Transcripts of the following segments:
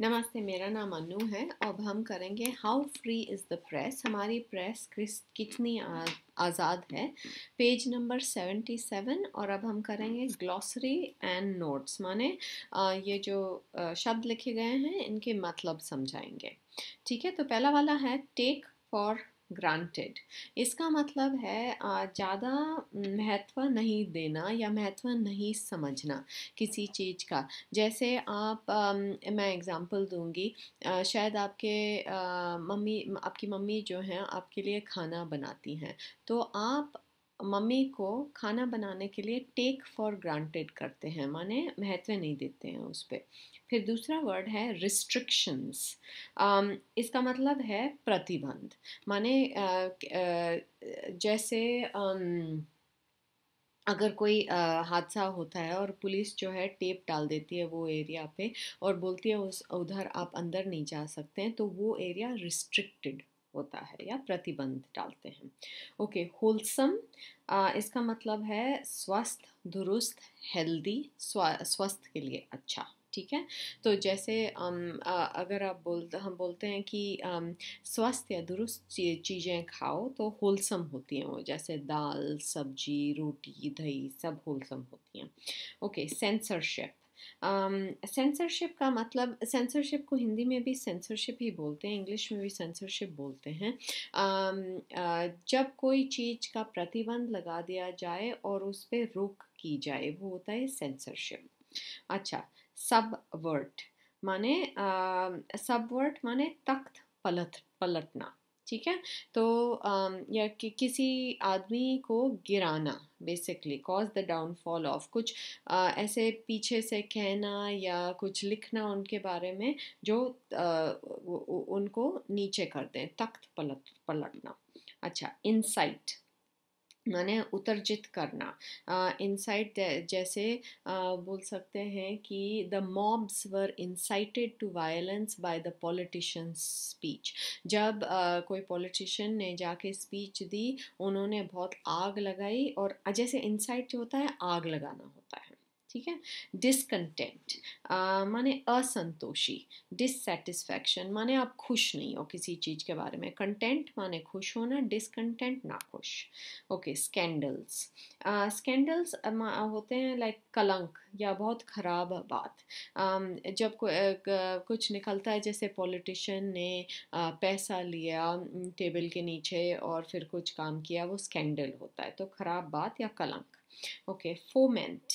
नमस्ते मेरा नाम अनु है अब हम करेंगे how free is the press हमारी प्रेस कितनी आज़ाद है पेज नंबर सेवेंटी सेवन और अब हम करेंगे ग्लॉसरी एंड नोट्स माने ये जो शब्द लिखे गए हैं इनके मतलब समझाएंगे ठीक है तो पहला वाला है टेक फॉर ग्रांटेड इसका मतलब है ज़्यादा महत्व नहीं देना या महत्व नहीं समझना किसी चीज़ का जैसे आप मैं एग्ज़ाम्पल दूंगी शायद आपके मम्मी आपकी मम्मी जो हैं आपके लिए खाना बनाती हैं तो आप मम्मी को खाना बनाने के लिए टेक फॉर ग्रांटेड करते हैं माने महत्व नहीं देते हैं उस पर फिर दूसरा वर्ड है रिस्ट्रिक्शंस um, इसका मतलब है प्रतिबंध माने जैसे um, अगर कोई हादसा होता है और पुलिस जो है टेप डाल देती है वो एरिया पे और बोलती है उस उधर आप अंदर नहीं जा सकते हैं तो वो एरिया रिस्ट्रिक्टेड होता है या प्रतिबंध डालते हैं ओके होलसम इसका मतलब है स्वस्थ दुरुस्त हेल्दी स्वस्थ के लिए अच्छा ठीक है तो जैसे अगर आप बोल हम बोलते हैं कि स्वस्थ या दुरुस्त चीज़ें खाओ तो होलसम होती हैं वो जैसे दाल सब्जी रोटी दही सब होलसम होती हैं ओके सेंसरशिप सेंसरशिप um, का मतलब सेंसरशिप को हिंदी में भी सेंसरशिप ही बोलते हैं इंग्लिश में भी सेंसरशिप बोलते हैं um, uh, जब कोई चीज़ का प्रतिबंध लगा दिया जाए और उस पर रोक की जाए वो होता है सेंसरशिप अच्छा सब वर्ड माने सब वर्ड माने तख्त पलट पलटना ठीक है तो या कि किसी आदमी को गिराना basically cause the downfall of कुछ आ, ऐसे पीछे से कहना या कुछ लिखना उनके बारे में जो आ, उनको नीचे कर दें तख्त पलट पलटना अच्छा इनसाइट माने उतर्जित करना इंसाइट जैसे बोल सकते हैं कि the mobs were incited to violence by the politician speech जब कोई पॉलिटिशियन ने जाके स्पीच दी उन्होंने बहुत आग लगाई और जैसे इंसाइट जो होता है आग लगाना होता ठीक है डिसकंटेंट माने असंतोषी डिससेटिस्फैक्शन माने आप खुश नहीं हो किसी चीज़ के बारे में कंटेंट माने खुश होना डिसकंटेंट ना खुश ओके स्कैंडल्स स्कैंडल्स होते हैं लाइक कलंक या बहुत ख़राब बात uh, जब को, uh, कुछ निकलता है जैसे पॉलिटिशियन ने uh, पैसा लिया टेबल के नीचे और फिर कुछ काम किया वो स्कैंडल होता है तो ख़राब बात या कलंक ओके फोमेंट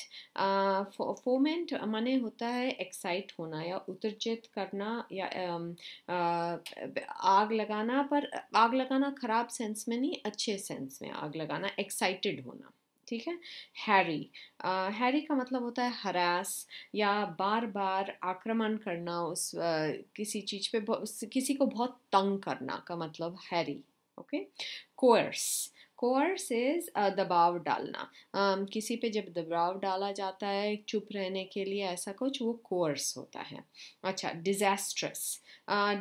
फोमेंट माने होता है एक्साइट होना या उत्तेजित करना या um, uh, आग लगाना पर आग लगाना खराब सेंस में नहीं अच्छे सेंस में आग लगाना एक्साइटेड होना ठीक है हैरी हैरी uh, का मतलब होता है हरास या बार बार आक्रमण करना उस आ, uh, किसी चीज़ पे किसी को बहुत तंग करना का मतलब harry okay course course is uh, दबाव डालना um, किसी पे जब दबाव डाला जाता है चुप रहने के लिए ऐसा कुछ वो कोर्स होता है अच्छा डिज़ास्ट्रस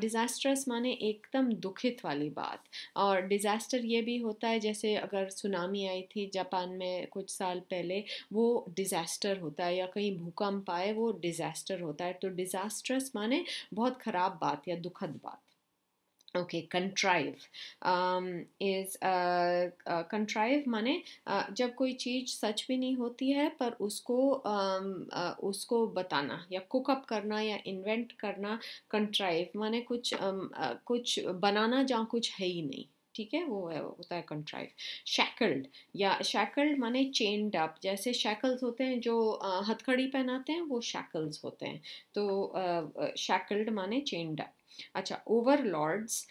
डिज़ास्ट्रस uh, माने एकदम दुखित वाली बात और डिज़ास्टर ये भी होता है जैसे अगर सुनामी आई थी जापान में कुछ साल पहले वो डिज़ास्टर होता है या कहीं भूकंप आए वो डिज़ास्टर होता है तो डिज़ास्ट्रस माने बहुत ख़राब बात या दुखद बात ओके कंट्राइव इज कंट्राइव माने uh, जब कोई चीज़ सच भी नहीं होती है पर उसको um, uh, उसको बताना या कुकअप करना या इन्वेंट करना कंट्राइव माने कुछ um, uh, कुछ बनाना जहाँ कुछ है ही नहीं ठीक है वो है, होता है कंट्राइव शैकल्ड या शैकल्ड माने चेंड अप जैसे शैकल्स होते हैं जो uh, हथकड़ी पहनाते हैं वो शैकल्स होते हैं तो शैकल्ड uh, uh, माने चेंड अप अच्छा ओवरलॉर्ड्स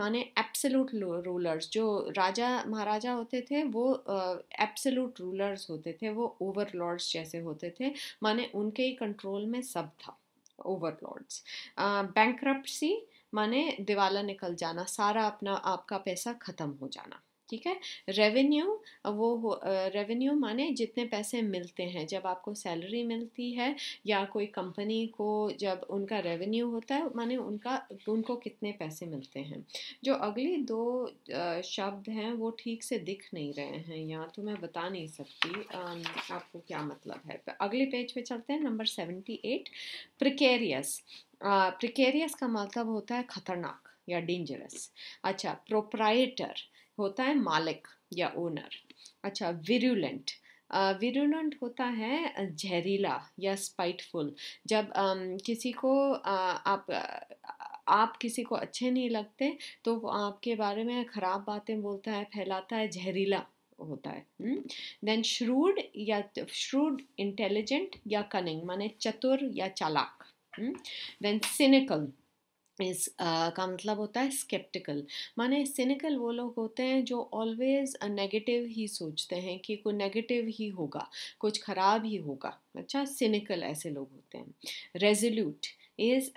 माने एप्सलूट रूलर्स जो राजा महाराजा होते थे वो एप्सलूट रूलर्स होते थे वो ओवरलॉर्ड्स जैसे होते थे माने उनके ही कंट्रोल में सब था ओवरलॉर्ड्स बैंक्रप्सी माने दिवाला निकल जाना सारा अपना आपका पैसा ख़त्म हो जाना ठीक है रेवेन्यू वो रेवेन्यू माने जितने पैसे मिलते हैं जब आपको सैलरी मिलती है या कोई कंपनी को जब उनका रेवेन्यू होता है माने उनका उनको कितने पैसे मिलते हैं जो अगले दो शब्द हैं वो ठीक से दिख नहीं रहे हैं यहाँ तो मैं बता नहीं सकती आपको क्या मतलब है तो अगले पेज पे चलते हैं number seventy eight precarious precarious का मतलब होता है ख़तरनाक या डेंजरस अच्छा प्रोप्राइटर होता है मालिक या ओनर अच्छा विरुलेंट विरुलेंट होता है जहरीला या स्पाइटफुल जब किसी को आप आप किसी को अच्छे नहीं लगते तो वो आपके बारे में ख़राब बातें बोलता है फैलाता है जहरीला होता है देन हम्म? श्रूड या श्रूड इंटेलिजेंट या कनिंग माने चतुर या चालाक देन हम्म? सिनिकल इस uh, का मतलब होता है स्केप्टिकल माने सिनिकल वो लोग होते हैं जो ऑलवेज नेगेटिव ही सोचते हैं कि कोई नेगेटिव ही होगा कुछ ख़राब ही होगा अच्छा सिनिकल ऐसे लोग होते हैं रेजोल्यूट इज़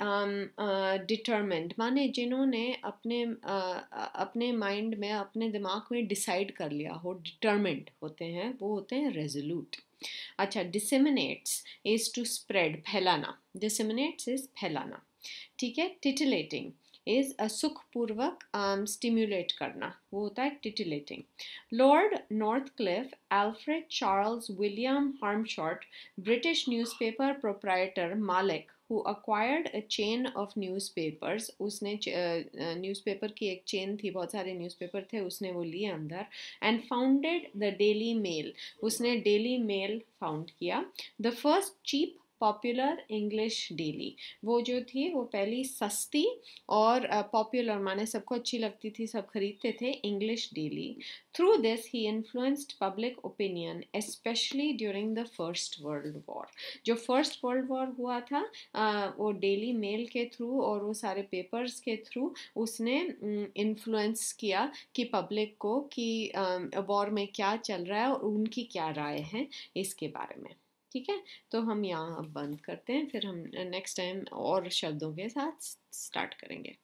डिटर्मेंट माने जिन्होंने अपने uh, अपने माइंड में अपने दिमाग में डिसाइड कर लिया हो डिटर्मेंट होते हैं वो होते हैं रेजोल्यूट अच्छा डिसमिनेट्स इज़ टू स्प्रेड फैलाना डिसमिनेट्स इज़ फैलाना ठीक है टिटिलेटिंग इज सुखपूर्वक स्टिम्युलेट um, करना वो होता है titillating Lord Northcliffe Alfred Charles William Harmsworth British newspaper proprietor मालिक who acquired a chain of newspapers उसने न्यूज़पेपर uh, की एक चेन थी बहुत सारे न्यूज़पेपर थे उसने वो लिए अंदर and founded the Daily Mail उसने डेली मेल फाउंड किया the first cheap popular English daily वो जो थी वो पहली सस्ती और पॉपुलर माने सबको अच्छी लगती थी सब खरीदते थे English daily through this he influenced public opinion especially during the First World War जो फर्स्ट वर्ल्ड वॉर हुआ था वो डेली मेल के थ्रू और वो सारे पेपर्स के थ्रू उसने इन्फ्लुएंस किया कि पब्लिक को कि वॉर में क्या चल रहा है और उनकी क्या राय है इसके बारे में ठीक है तो हम यहाँ बंद करते हैं फिर हम नेक्स्ट टाइम और शब्दों के साथ स्टार्ट करेंगे